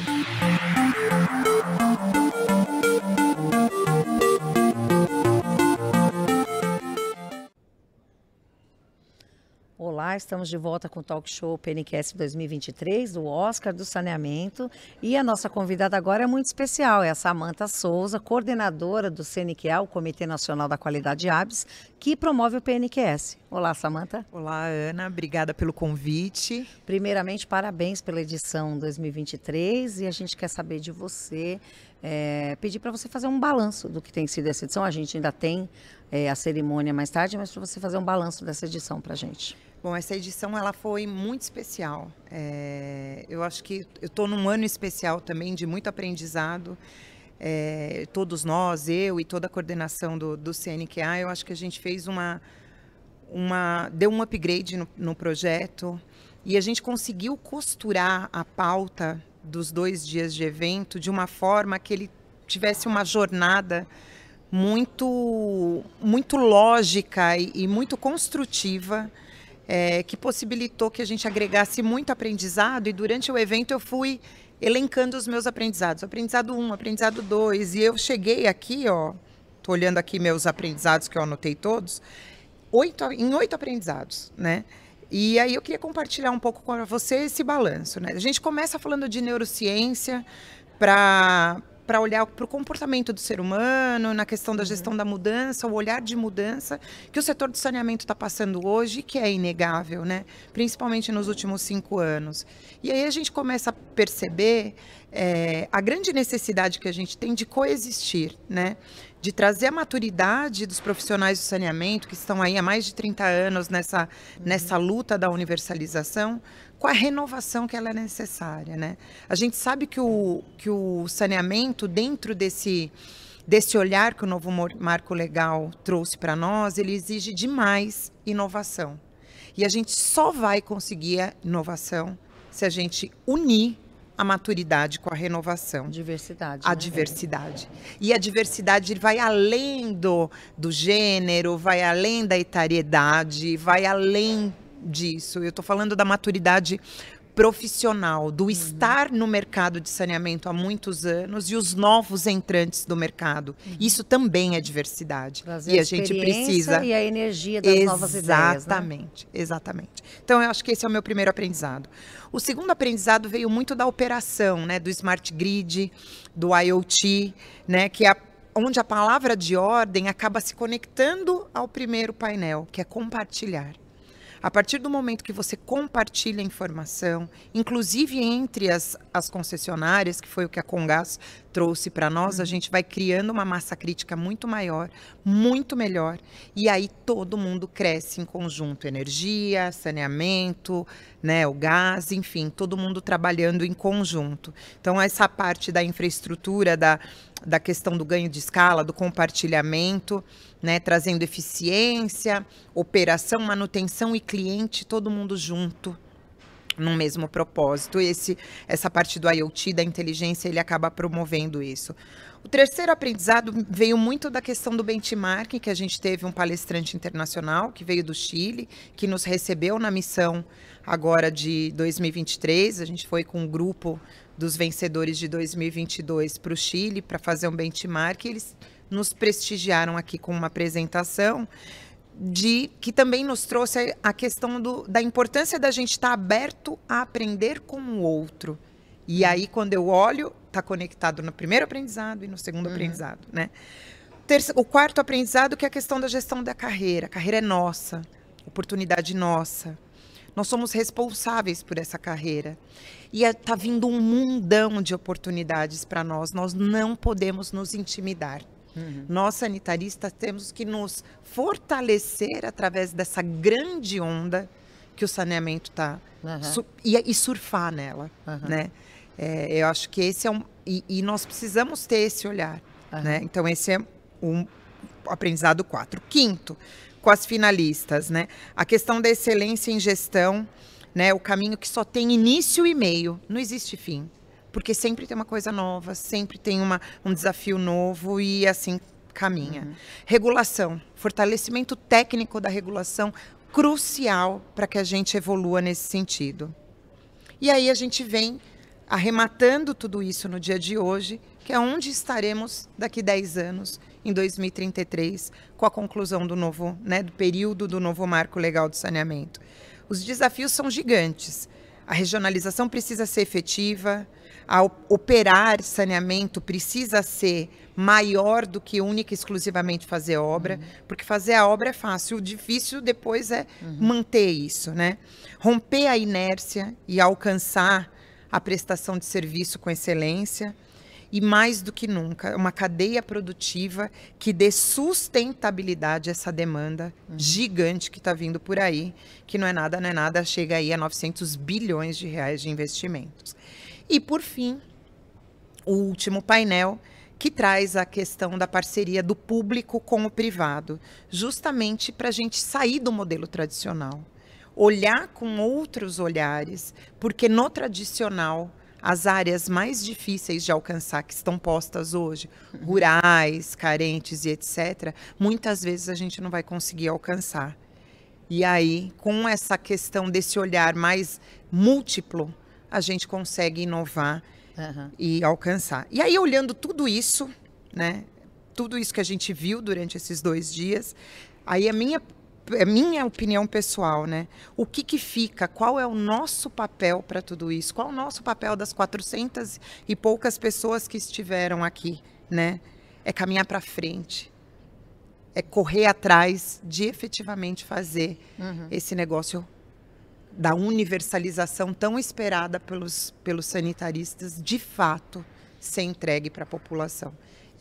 Thank you. estamos de volta com o Talk Show PNQS 2023, do Oscar do Saneamento. E a nossa convidada agora é muito especial, é a Samanta Souza, coordenadora do CNQA, o Comitê Nacional da Qualidade ABS, que promove o PNQS. Olá, Samanta. Olá, Ana. Obrigada pelo convite. Primeiramente, parabéns pela edição 2023 e a gente quer saber de você, é, pedir para você fazer um balanço do que tem sido essa edição. A gente ainda tem é, a cerimônia mais tarde, mas para você fazer um balanço dessa edição para a gente. Bom, essa edição ela foi muito especial. É, eu acho que eu estou num ano especial também de muito aprendizado. É, todos nós, eu e toda a coordenação do, do CNQA, eu acho que a gente fez uma, uma deu um upgrade no, no projeto e a gente conseguiu costurar a pauta dos dois dias de evento de uma forma que ele tivesse uma jornada muito muito lógica e, e muito construtiva é, que possibilitou que a gente agregasse muito aprendizado e durante o evento eu fui elencando os meus aprendizados. Aprendizado 1, um, aprendizado 2. E eu cheguei aqui, ó, tô olhando aqui meus aprendizados que eu anotei todos, oito, em oito aprendizados, né? E aí eu queria compartilhar um pouco com você esse balanço, né? A gente começa falando de neurociência para para olhar para o comportamento do ser humano, na questão da uhum. gestão da mudança, o olhar de mudança que o setor de saneamento está passando hoje, que é inegável, né? principalmente nos últimos cinco anos. E aí a gente começa a perceber é, a grande necessidade que a gente tem de coexistir. Né? de trazer a maturidade dos profissionais do saneamento, que estão aí há mais de 30 anos nessa, nessa luta da universalização, com a renovação que ela é necessária. Né? A gente sabe que o, que o saneamento, dentro desse desse olhar que o novo marco legal trouxe para nós, ele exige demais inovação. E a gente só vai conseguir a inovação se a gente unir a maturidade com a renovação. Diversidade. A né? diversidade. E a diversidade vai além do, do gênero, vai além da etariedade, vai além disso. Eu estou falando da maturidade profissional, do uhum. estar no mercado de saneamento há muitos anos e os novos entrantes do mercado. Uhum. Isso também é diversidade. Trazer e a, a gente precisa. E a energia das exatamente, novas ideias. Né? Exatamente, né? exatamente. Então, eu acho que esse é o meu primeiro aprendizado. O segundo aprendizado veio muito da operação, né, do smart grid, do IoT, né, que é a onde a palavra de ordem acaba se conectando ao primeiro painel, que é compartilhar. A partir do momento que você compartilha informação, inclusive entre as, as concessionárias, que foi o que a Congás trouxe para nós, uhum. a gente vai criando uma massa crítica muito maior, muito melhor. E aí todo mundo cresce em conjunto: energia, saneamento, né, o gás, enfim, todo mundo trabalhando em conjunto. Então, essa parte da infraestrutura, da da questão do ganho de escala, do compartilhamento, né, trazendo eficiência, operação, manutenção e cliente, todo mundo junto no mesmo propósito. Esse essa parte do IoT, da inteligência, ele acaba promovendo isso. O terceiro aprendizado veio muito da questão do benchmarking, que a gente teve um palestrante internacional que veio do Chile, que nos recebeu na missão agora de 2023. A gente foi com um grupo dos vencedores de 2022 para o Chile para fazer um benchmark. Eles nos prestigiaram aqui com uma apresentação de que também nos trouxe a questão do, da importância da gente estar tá aberto a aprender com o outro. E uhum. aí, quando eu olho, está conectado no primeiro aprendizado e no segundo uhum. aprendizado, né? Terceiro, o quarto aprendizado que é a questão da gestão da carreira. A carreira é nossa, oportunidade nossa. Nós somos responsáveis por essa carreira. E está é, vindo um mundão de oportunidades para nós. Nós não podemos nos intimidar. Uhum. Nós, sanitaristas, temos que nos fortalecer através dessa grande onda que o saneamento está uhum. su e, e, surfar nela, uhum. né? É, eu acho que esse é um e, e nós precisamos ter esse olhar, né? Uhum. Então esse é um aprendizado quatro. Quinto, com as finalistas, né? A questão da excelência em gestão, né? O caminho que só tem início e meio, não existe fim, porque sempre tem uma coisa nova, sempre tem uma, um desafio novo e assim caminha. Uhum. Regulação, fortalecimento técnico da regulação crucial para que a gente evolua nesse sentido. E aí a gente vem arrematando tudo isso no dia de hoje que é onde estaremos daqui 10 anos, em 2033, com a conclusão do novo, né, do período do novo marco legal do saneamento. Os desafios são gigantes. A regionalização precisa ser efetiva, a operar saneamento precisa ser maior do que única e exclusivamente fazer obra, uhum. porque fazer a obra é fácil, o difícil depois é uhum. manter isso, né? Romper a inércia e alcançar a prestação de serviço com excelência e mais do que nunca, uma cadeia produtiva que dê sustentabilidade a essa demanda uhum. gigante que está vindo por aí, que não é nada, não é nada, chega aí a 900 bilhões de reais de investimentos. E por fim, o último painel que traz a questão da parceria do público com o privado, justamente para a gente sair do modelo tradicional, olhar com outros olhares, porque no tradicional as áreas mais difíceis de alcançar que estão postas hoje, uhum. rurais, carentes e etc., muitas vezes a gente não vai conseguir alcançar. E aí, com essa questão desse olhar mais múltiplo, a gente consegue inovar uhum. e alcançar. E aí, olhando tudo isso, né? Tudo isso que a gente viu durante esses dois dias, aí a minha é minha opinião pessoal, né? O que, que fica? Qual é o nosso papel para tudo isso? Qual é o nosso papel das 400 e poucas pessoas que estiveram aqui, né? É caminhar para frente, é correr atrás de efetivamente fazer uhum. esse negócio da universalização tão esperada pelos, pelos sanitaristas, de fato, ser entregue para a população.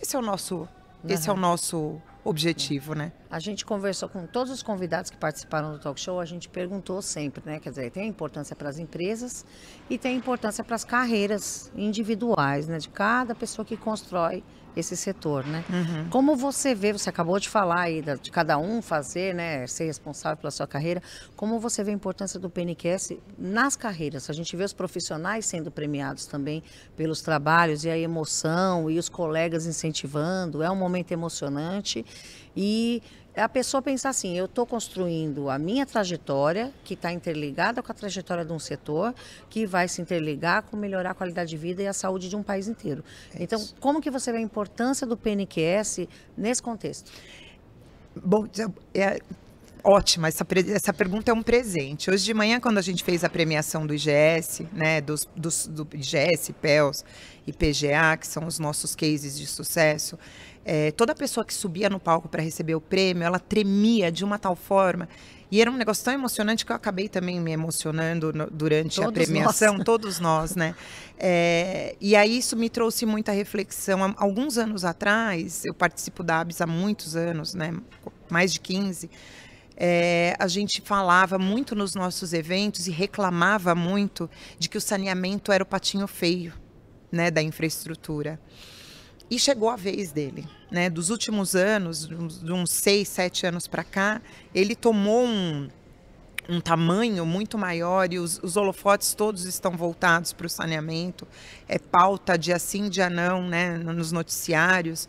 Esse é o nosso, uhum. esse é o uhum. nosso objetivo, né? A gente conversou com todos os convidados que participaram do talk show, a gente perguntou sempre, né? Quer dizer, tem importância para as empresas e tem importância para as carreiras individuais, né? De cada pessoa que constrói esse setor, né? Uhum. Como você vê, você acabou de falar aí de cada um fazer, né, ser responsável pela sua carreira, como você vê a importância do PNQS nas carreiras? A gente vê os profissionais sendo premiados também pelos trabalhos e a emoção e os colegas incentivando, é um momento emocionante e a pessoa pensar assim, eu estou construindo a minha trajetória, que está interligada com a trajetória de um setor, que vai se interligar com melhorar a qualidade de vida e a saúde de um país inteiro. É então, como que você vê a importância do PNQS nesse contexto? Bom, é, Ótima, essa, essa pergunta é um presente. Hoje de manhã, quando a gente fez a premiação do IGS, né, dos, dos, do IGS, PELS e PGA, que são os nossos cases de sucesso, é, toda pessoa que subia no palco para receber o prêmio, ela tremia de uma tal forma. E era um negócio tão emocionante que eu acabei também me emocionando no, durante todos a premiação, nós. todos nós, né? É, e aí isso me trouxe muita reflexão. Alguns anos atrás, eu participo da ABS há muitos anos, né? Mais de 15 é, a gente falava muito nos nossos eventos e reclamava muito de que o saneamento era o patinho feio né, da infraestrutura. E chegou a vez dele. Né? Dos últimos anos, de uns seis, sete anos para cá, ele tomou um, um tamanho muito maior e os, os holofotes todos estão voltados para o saneamento. É pauta de assim, de não, né, nos noticiários.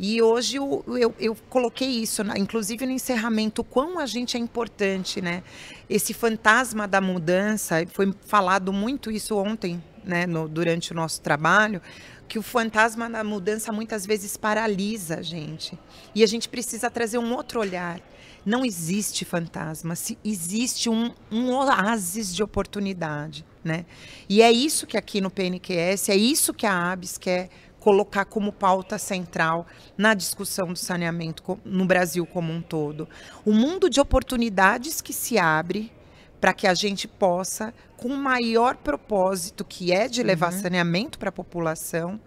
E hoje eu, eu, eu coloquei isso, inclusive no encerramento, quão a gente é importante, né? Esse fantasma da mudança, foi falado muito isso ontem, né, no, durante o nosso trabalho, que o fantasma da mudança muitas vezes paralisa a gente. E a gente precisa trazer um outro olhar. Não existe fantasma, existe um, um oásis de oportunidade. Né? E é isso que aqui no PNQS, é isso que a ABS quer colocar como pauta central na discussão do saneamento no Brasil como um todo. O mundo de oportunidades que se abre para que a gente possa, com o maior propósito que é de levar uhum. saneamento para a população,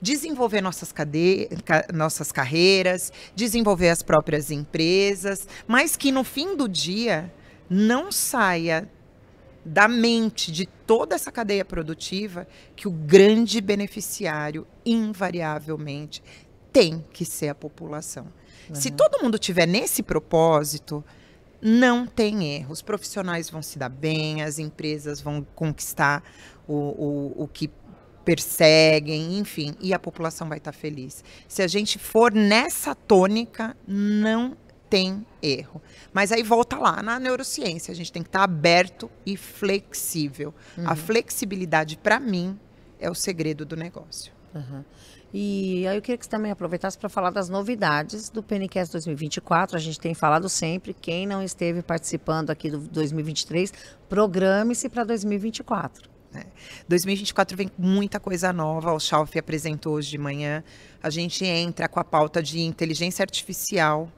desenvolver nossas, cade... nossas carreiras, desenvolver as próprias empresas, mas que no fim do dia não saia da mente de toda essa cadeia produtiva que o grande beneficiário, invariavelmente, tem que ser a população. Uhum. Se todo mundo tiver nesse propósito, não tem erro. Os profissionais vão se dar bem, as empresas vão conquistar o, o, o que perseguem, enfim, e a população vai estar feliz. Se a gente for nessa tônica, não tem erro. Mas aí volta lá na neurociência, a gente tem que estar tá aberto e flexível. Uhum. A flexibilidade, para mim, é o segredo do negócio. Uhum. E aí eu queria que você também aproveitasse para falar das novidades do PNCast 2024. A gente tem falado sempre, quem não esteve participando aqui do 2023, programe-se para 2024. É. 2024 vem muita coisa nova, o Chalfi apresentou hoje de manhã. A gente entra com a pauta de inteligência artificial,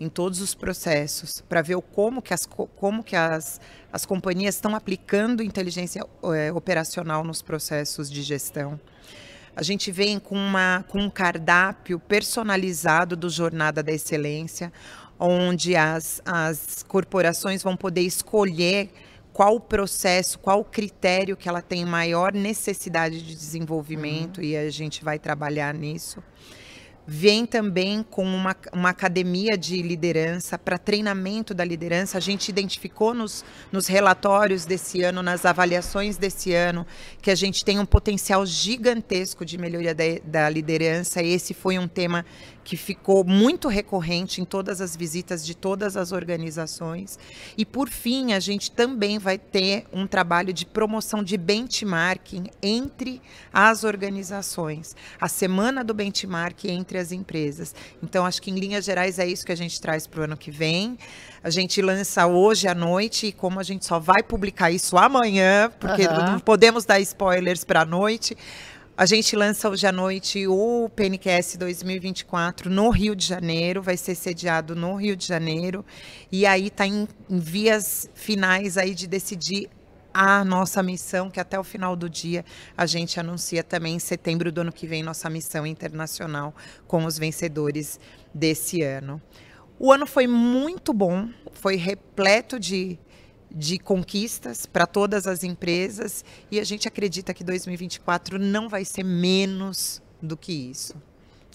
em todos os processos para ver como que as, como que as, as companhias estão aplicando inteligência é, operacional nos processos de gestão. A gente vem com, uma, com um cardápio personalizado do Jornada da Excelência, onde as, as corporações vão poder escolher qual processo, qual critério que ela tem maior necessidade de desenvolvimento, uhum. e a gente vai trabalhar nisso vem também com uma, uma academia de liderança para treinamento da liderança. A gente identificou nos, nos relatórios desse ano, nas avaliações desse ano, que a gente tem um potencial gigantesco de melhoria da, da liderança. Esse foi um tema que ficou muito recorrente em todas as visitas de todas as organizações. E, por fim, a gente também vai ter um trabalho de promoção de benchmarking entre as organizações. A semana do benchmarking entre entre as empresas. Então, acho que em linhas gerais é isso que a gente traz para o ano que vem. A gente lança hoje à noite e como a gente só vai publicar isso amanhã, porque uhum. não podemos dar spoilers para a noite. A gente lança hoje à noite o PNQS 2024 no Rio de Janeiro, vai ser sediado no Rio de Janeiro. E aí está em, em, vias finais aí de decidir a nossa missão, que até o final do dia a gente anuncia também em setembro do ano que vem nossa missão internacional com os vencedores desse ano. O ano foi muito bom, foi repleto de, de conquistas para todas as empresas e a gente acredita que 2024 não vai ser menos do que isso.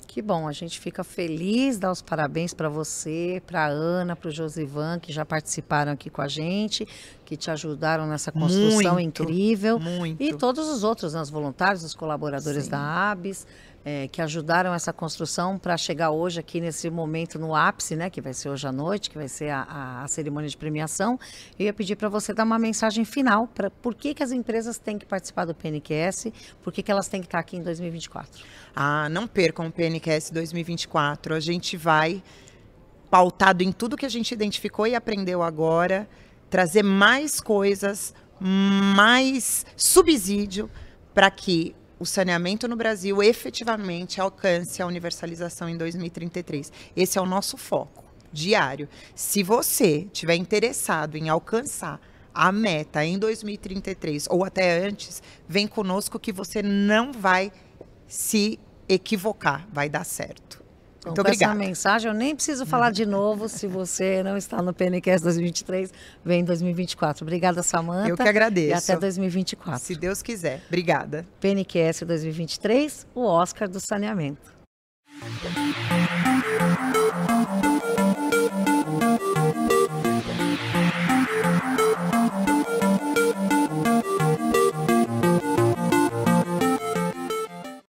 Que bom, a gente fica feliz, dá os parabéns para você, para Ana, para o Josivan, que já participaram aqui com a gente que te ajudaram nessa construção muito, incrível. Muito. E todos os outros, né, os voluntários, os colaboradores Sim. da ABS, é, que ajudaram essa construção para chegar hoje aqui nesse momento no ápice, né, que vai ser hoje à noite, que vai ser a, a, a cerimônia de premiação. Eu ia pedir para você dar uma mensagem final para por que, que as empresas têm que participar do PNQS, por que, que elas têm que estar tá aqui em 2024. Ah, não percam o PNQS 2024. A gente vai pautado em tudo que a gente identificou e aprendeu agora trazer mais coisas, mais subsídio para que o saneamento no Brasil efetivamente alcance a universalização em 2033. Esse é o nosso foco diário. Se você tiver interessado em alcançar a meta em 2033 ou até antes, vem conosco que você não vai se equivocar, vai dar certo. Então Muito então, essa mensagem, eu nem preciso falar de novo se você não está no PNQS 2023, vem em 2024. Obrigada, Samanta. Eu que agradeço. E até 2024. Se Deus quiser. Obrigada. PNQS 2023, o Oscar do Saneamento.